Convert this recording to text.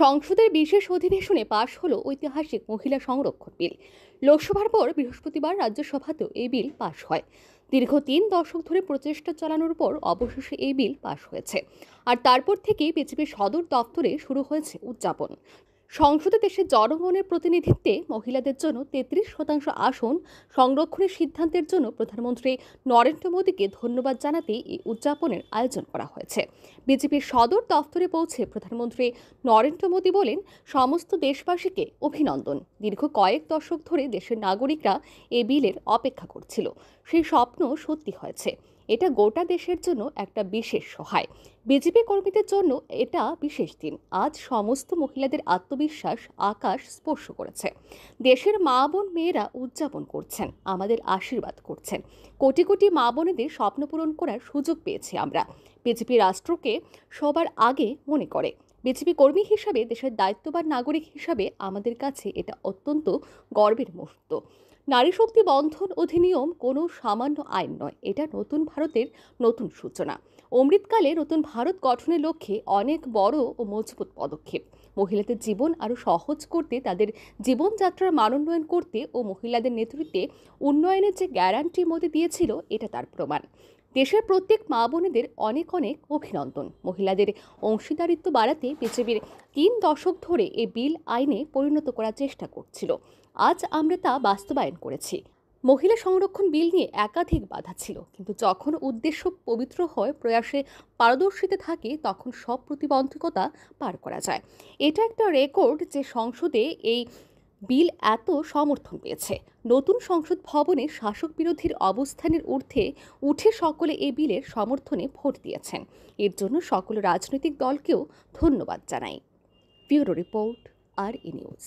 সংসদের বিশেষ অধিবেশনে পাশ হল ঐতিহাসিক মহিলা সংরক্ষণ বিল লোকসভার পর বৃহস্পতিবার রাজ্যসভাতেও এই বিল পাশ হয় দীর্ঘ তিন দশক ধরে প্রচেষ্টা চালানোর পর অবশেষে এই বিল পাশ হয়েছে আর তারপর থেকেই বিজেপির সদর দপ্তরে শুরু হয়েছে উদযাপন সংসদে দেশের জনগণের প্রতিনিধিত্বে মহিলাদের জন্য তেত্রিশ শতাংশ আসন সংরক্ষণের সিদ্ধান্তের জন্য প্রধানমন্ত্রী নরেন্দ্র মোদীকে ধন্যবাদ জানাতে এই উদযাপনের আয়োজন করা হয়েছে বিজেপির সদর দফতরে পৌঁছে প্রধানমন্ত্রী নরেন্দ্র মোদী বলেন সমস্ত দেশবাসীকে অভিনন্দন দীর্ঘ কয়েক দশক ধরে দেশের নাগরিকরা এ বিলের অপেক্ষা করছিল সেই স্বপ্ন সত্যি হয়েছে এটা গোটা দেশের জন্য একটা বিশেষ সহায় বিজেপি কর্মীদের জন্য এটা বিশেষ দিন আজ সমস্ত মহিলাদের আত্মবিশ্বাস আকাশ স্পর্শ করেছে দেশের মা বোন মেয়েরা উদযাপন করছেন আমাদের আশীর্বাদ করছেন কোটি কোটি মা বোনেদের স্বপ্ন পূরণ করার সুযোগ পেয়েছি আমরা বিজেপি রাষ্ট্রকে সবার আগে মনে করে বিজেপি কর্মী হিসাবে দেশের দায়িত্ববান নাগরিক হিসাবে আমাদের কাছে এটা অত্যন্ত গর্বের মুহূর্ত নারী শক্তি বন্ধন অধিনিয়ম কোনো সামান্য আইন নয় এটা নতুন ভারতের নতুন সূচনা অমৃতকালে নতুন ভারত গঠনের লক্ষ্যে অনেক বড় ও মজবুত পদক্ষেপ মহিলাদের জীবন আরও সহজ করতে তাদের জীবনযাত্রার মানোন্নয়ন করতে ও মহিলাদের নেতৃত্বে উন্নয়নের যে গ্যারান্টি মধ্যে দিয়েছিল এটা তার প্রমাণ দেশের প্রত্যেক মা বোনেদের অনেক অনেক অভিনন্দন মহিলাদের অংশীদারিত্ব বাড়াতে বিজেপির তিন দশক ধরে এ বিল আইনে পরিণত করার চেষ্টা করছিল আজ আমরা তা বাস্তবায়ন করেছি মহিলা সংরক্ষণ বিল নিয়ে একাধিক বাধা ছিল কিন্তু যখন উদ্দেশ্য পবিত্র হয় প্রয়াসে পারদর্শিতে থাকে তখন সব প্রতিবন্ধকতা পার করা যায় এটা একটা রেকর্ড যে সংসদে এই বিল এত সমর্থন পেয়েছে নতুন সংসদ ভবনে শাসক বিরোধীর অবস্থানের ঊর্ধ্বে উঠে সকলে এ বিলের সমর্থনে ভোট দিয়েছেন এর জন্য সকল রাজনৈতিক দলকেও ধন্যবাদ জানাই ব্যুরো রিপোর্ট আর ই নিউজ